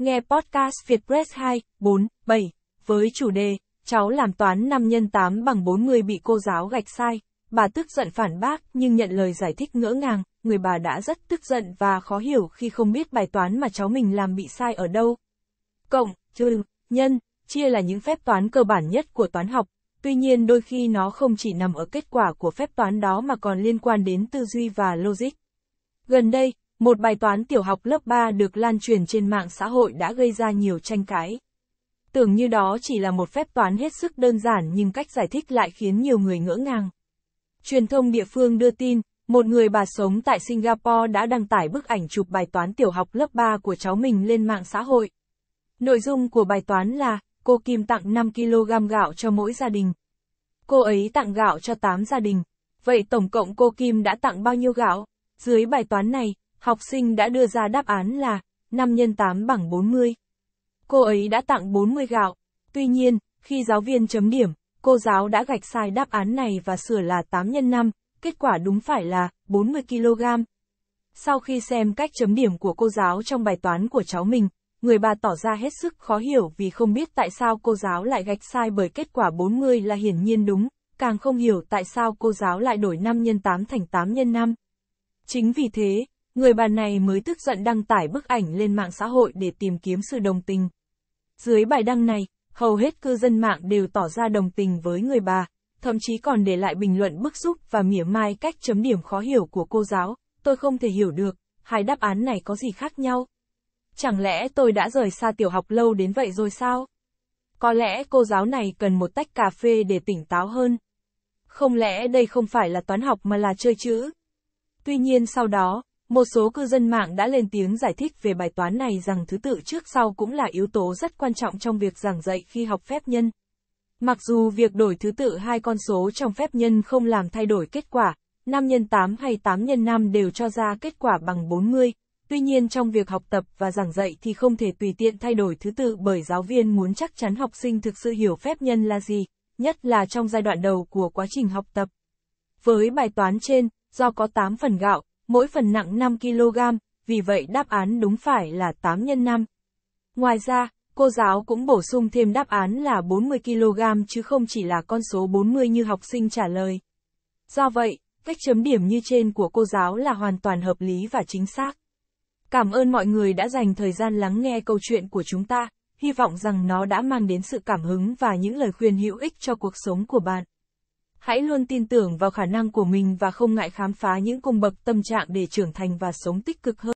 Nghe podcast Việt Press 2, 4, 7, với chủ đề, cháu làm toán 5 x 8 bằng 40 bị cô giáo gạch sai. Bà tức giận phản bác nhưng nhận lời giải thích ngỡ ngàng, người bà đã rất tức giận và khó hiểu khi không biết bài toán mà cháu mình làm bị sai ở đâu. Cộng, trừ, nhân, chia là những phép toán cơ bản nhất của toán học, tuy nhiên đôi khi nó không chỉ nằm ở kết quả của phép toán đó mà còn liên quan đến tư duy và logic. Gần đây, một bài toán tiểu học lớp 3 được lan truyền trên mạng xã hội đã gây ra nhiều tranh cãi. Tưởng như đó chỉ là một phép toán hết sức đơn giản nhưng cách giải thích lại khiến nhiều người ngỡ ngàng. Truyền thông địa phương đưa tin, một người bà sống tại Singapore đã đăng tải bức ảnh chụp bài toán tiểu học lớp 3 của cháu mình lên mạng xã hội. Nội dung của bài toán là, cô Kim tặng 5 kg gạo cho mỗi gia đình. Cô ấy tặng gạo cho 8 gia đình. Vậy tổng cộng cô Kim đã tặng bao nhiêu gạo? Dưới bài toán này, học sinh đã đưa ra đáp án là 5 x 8 bằng 40. Cô ấy đã tặng 40 gạo. Tuy nhiên, khi giáo viên chấm điểm, cô giáo đã gạch sai đáp án này và sửa là 8 x 5, kết quả đúng phải là 40 kg. Sau khi xem cách chấm điểm của cô giáo trong bài toán của cháu mình, người bà tỏ ra hết sức khó hiểu vì không biết tại sao cô giáo lại gạch sai bởi kết quả 40 là hiển nhiên đúng, càng không hiểu tại sao cô giáo lại đổi 5 x 8 thành 8 x 5. Chính vì thế, người bà này mới tức giận đăng tải bức ảnh lên mạng xã hội để tìm kiếm sự đồng tình. Dưới bài đăng này, hầu hết cư dân mạng đều tỏ ra đồng tình với người bà, thậm chí còn để lại bình luận bức xúc và mỉa mai cách chấm điểm khó hiểu của cô giáo, tôi không thể hiểu được, hai đáp án này có gì khác nhau? Chẳng lẽ tôi đã rời xa tiểu học lâu đến vậy rồi sao? Có lẽ cô giáo này cần một tách cà phê để tỉnh táo hơn. Không lẽ đây không phải là toán học mà là chơi chữ? Tuy nhiên sau đó, một số cư dân mạng đã lên tiếng giải thích về bài toán này rằng thứ tự trước sau cũng là yếu tố rất quan trọng trong việc giảng dạy khi học phép nhân. Mặc dù việc đổi thứ tự hai con số trong phép nhân không làm thay đổi kết quả, 5 x 8 hay 8 x 5 đều cho ra kết quả bằng 40, tuy nhiên trong việc học tập và giảng dạy thì không thể tùy tiện thay đổi thứ tự bởi giáo viên muốn chắc chắn học sinh thực sự hiểu phép nhân là gì, nhất là trong giai đoạn đầu của quá trình học tập. Với bài toán trên, do có 8 phần gạo, mỗi phần nặng 5 kg, vì vậy đáp án đúng phải là 8 x 5. Ngoài ra, cô giáo cũng bổ sung thêm đáp án là 40 kg chứ không chỉ là con số 40 như học sinh trả lời. Do vậy, cách chấm điểm như trên của cô giáo là hoàn toàn hợp lý và chính xác. Cảm ơn mọi người đã dành thời gian lắng nghe câu chuyện của chúng ta, hy vọng rằng nó đã mang đến sự cảm hứng và những lời khuyên hữu ích cho cuộc sống của bạn. Hãy luôn tin tưởng vào khả năng của mình và không ngại khám phá những cung bậc tâm trạng để trưởng thành và sống tích cực hơn.